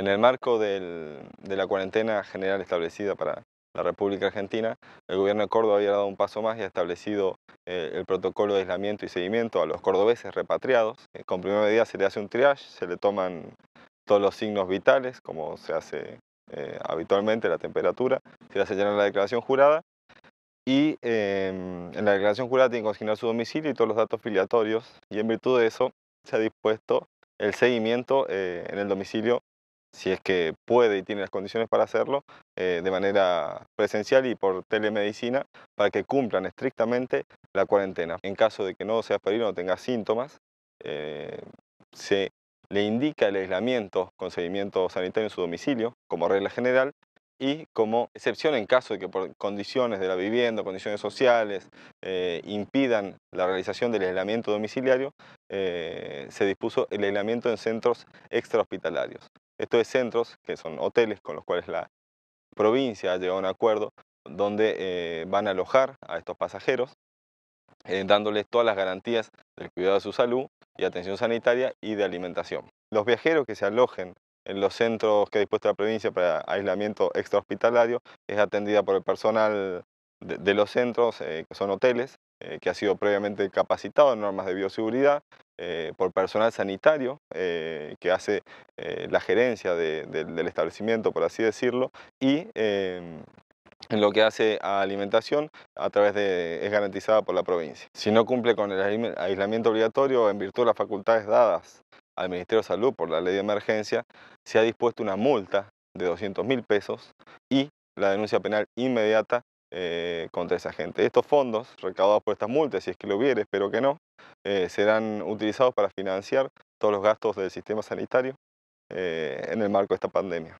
En el marco de la cuarentena general establecida para la República Argentina, el gobierno de Córdoba había dado un paso más y ha establecido eh, el protocolo de aislamiento y seguimiento a los cordobeses repatriados. Eh, con primera medida se le hace un triage, se le toman todos los signos vitales, como se hace eh, habitualmente, la temperatura, se le hace llenar la declaración jurada y em, en la declaración jurada tiene que consignar su domicilio y todos los datos filiatorios y en virtud de eso se ha dispuesto el seguimiento en el domicilio si es que puede y tiene las condiciones para hacerlo, eh, de manera presencial y por telemedicina, para que cumplan estrictamente la cuarentena. En caso de que no sea peligro, o tenga síntomas, eh, se le indica el aislamiento con seguimiento sanitario en su domicilio, como regla general, y como excepción en caso de que por condiciones de la vivienda, condiciones sociales, eh, impidan la realización del aislamiento domiciliario, se dispuso el aislamiento en centros extrahospitalarios. Esto es centros, que son hoteles con los cuales la provincia ha llegado a un acuerdo donde eh, van a alojar a estos pasajeros, eh, dándoles todas las garantías del cuidado de su salud y atención sanitaria y de alimentación. Los viajeros que se alojen en los centros que ha dispuesto la provincia para aislamiento extrahospitalario es atendida por el personal de, los centros, eh, que son hoteles, que ha sido previamente capacitado en normas de bioseguridad eh, por personal sanitario eh, que hace eh, la gerencia del establecimiento, por así decirlo, y en em, lo que hace a alimentación a través de es garantizada por la provincia. Si no cumple con el aislamiento obligatorio en virtud de las facultades dadas al Ministerio de Salud por la ley de emergencia, se ha dispuesto una multa de 200 mil pesos y la denuncia penal inmediata eh, contra esa gente. Estos fondos recaudados por estas multas, si es que lo hubiere, espero que no, eh, serán utilizados para financiar todos los gastos del sistema sanitario eh, en el marco de esta pandemia.